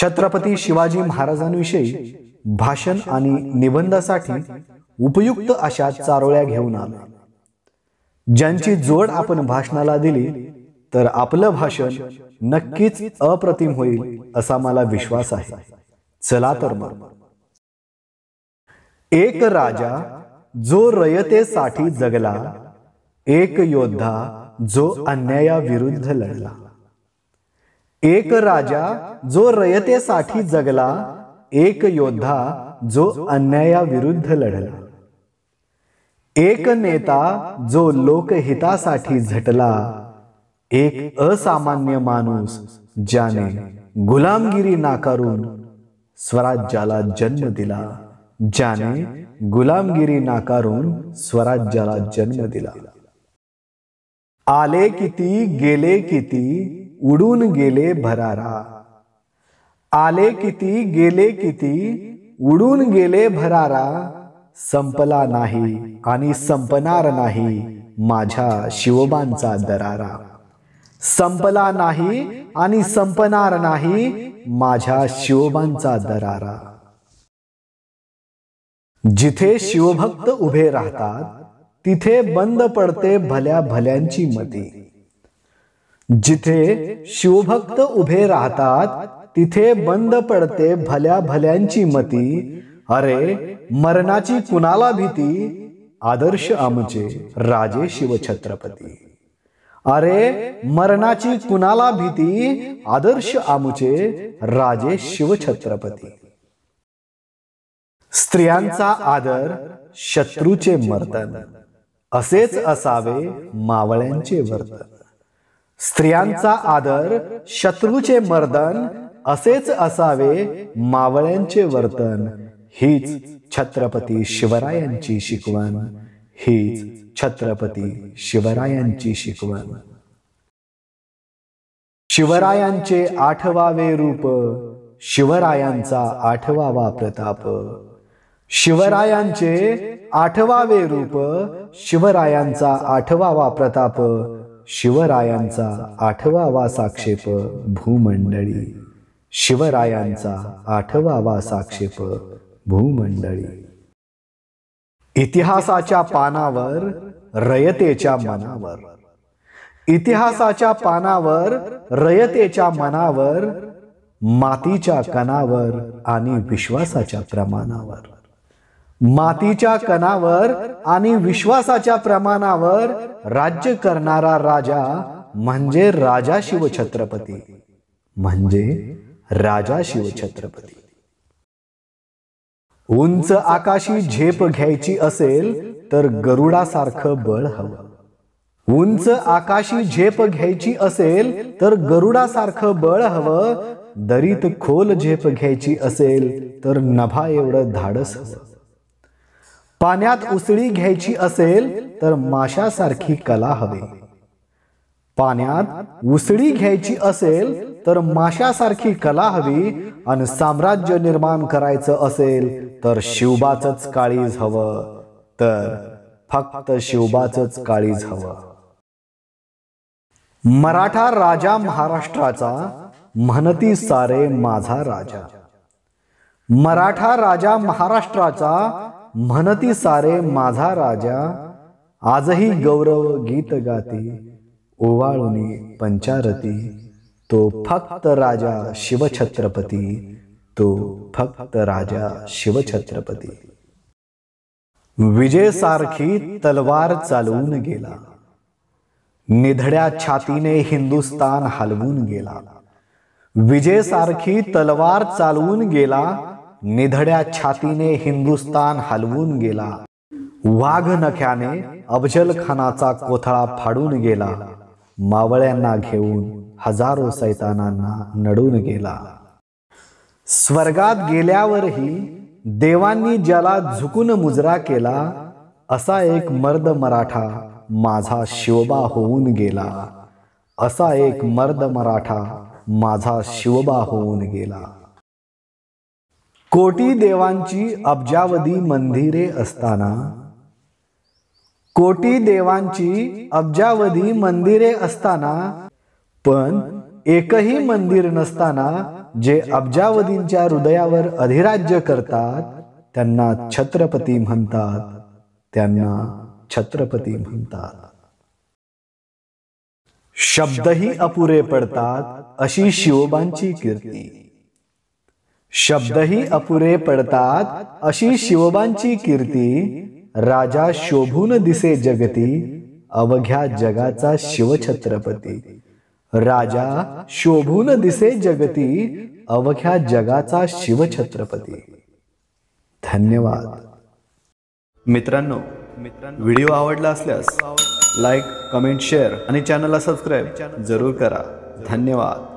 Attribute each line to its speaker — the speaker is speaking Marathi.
Speaker 1: छत्रपती शिवाजी महाराजांविषयी भाषण आणि निबंधासाठी उपयुक्त अशा चारोळ्या घेऊन आलो ज्यांची जोड आपण भाषणाला दिली तर आपलं भाषण नक्कीच अप्रतिम होईल असा मला विश्वास आहे चला तर मग एक राजा जो रयतेसाठी जगला एक योद्धा जो अन्यायाविरुद्ध लढला एक राजा जो रयतेसाठी जगला एक योद्धा जो अन्यायाविरुद्ध लढला एक नेता जो लोकहितासाठी झटला एक असामान्य माणूस ज्याने गुलामगिरी नाकारून स्वराज्याला जन्म दिला ज्याने गुलामगिरी नाकारून स्वराज्याला जन्म दिला आले किती गेले किती उडून गेले भरारा आले किती गेले किती उडून गेले भरारा संपला नाही आणि संपणार नाही माझ्या शिवबांचा दरारा संपला नाही आणि संपणार नाही माझ्या शिवबांचा दरारा जिथे शिवभक्त उभे राहतात तिथे बंद पडते भल्या भल्यांची मती जिथे शिवभक्त उभे राहतात तिथे बंद पडते भल्या भल्यांची मती अरे मरणाची कुणाला भीती आदर्श आमचे राजे शिवछत्रपती अरे मरणाची कुणाला भीती आदर्श आमचे राजे शिवछत्रपती स्त्रियांचा आदर शत्रूचे मर्दन असेच असावे मावळ्यांचे वर्तन स्त्रियांचा आदर शत्रूचे मर्दन असेच असावे मावळ्यांचे वर्तन हीच छत्रपती शिवरायांची शिकवण हीच छत्रपती शिवरायांची शिकवण शिवरायांचे आठवावे रूप शिवरायांचा आठवावा प्रताप शिवरायांचे आठवावे रूप शिवरायांचा आठवावा प्रताप शिवरायांचा आठवा साक्षेप भूमंडळी शिवरायांचा आठवावा साक्षेप भूमंडळी इतिहासाच्या पानावर रयतेच्या मनावर इतिहासाच्या पानावर रयतेच्या मनावर मातीच्या कणावर आणि विश्वासाच्या प्रमाणावर मातीच्या कणावर आणि विश्वासाच्या प्रमाणावर राज्य करणारा राजा म्हणजे राजा शिवछत्रपती म्हणजे राजा शिवछत्रपती उंच आकाशी झेप घ्यायची असेल तर गरुडासारखं बळ हवं उंच आकाशी झेप घ्यायची असेल तर गरुडासारखं बळ हवं दरीत खोल झेप घ्यायची असेल तर नभा एवढं धाडस हवं पाण्यात उसळी घ्यायची असेल तर माशासारखी कला हवी पाण्यात उसळी घ्यायची असेल तर माशासारखी कला हवी आणि साम्राज्य निर्माण करायचं असेल तर शिवबाच काळीज हवं तर फक्त शिवबाच काळीज हवं मराठा राजा महाराष्ट्राचा म्हणती सारे माझा राजा मराठा राजा महाराष्ट्राचा म्हणती सारे माझा राजा आजही गौरव गीत गाती ओवाळुनी पंचारती तो फक्त राजा शिवछत्रपती तो फक्त राजा शिवछत्रपती विजय सारखी तलवार चालवून गेला निधड्या छातीने हिंदुस्तान हलवून गेला विजय सारखी तलवार चालवून गेला निधड्या छातीने हिंदुस्तान हलवून गेला वाघ नख्याने अफजल खानाचा कोथळा फाडून गेला मावळ्यांना घेऊन हजारो सैतानांना नडून गेला स्वर्गात गेल्यावरही देवांनी ज्याला झुकून मुजरा केला असा एक मर्द मराठा माझा शिवबा होऊन गेला असा एक मर्द मराठा माझा शिवबा होऊन गेला कोटी देवांची अब्जावधी मंदिरे असताना कोटी देवांची अब्जावधी मंदिरे असताना पण एकही मंदिर नसताना जे अब्जावधींच्या हृदयावर अधिराज्य करतात त्यांना छत्रपती म्हणतात त्यांना छत्रपती म्हणतात शब्दही अपुरे पडतात अशी शिवबांची कीर्ती शब्दही अपुरे पडतात अशी शिवबांची कीर्ती राजा शोभून दिसे जगती अवघ्या जगाचा शिवछत्रपती राजा शोभून दिसे जगती अवघ्या जगाचा शिवछत्रपती धन्यवाद मित्रांनो मित्रांनो व्हिडिओ आवडला असल्यास लाईक कमेंट शेअर आणि चॅनलला सबस्क्राईब जरूर करा धन्यवाद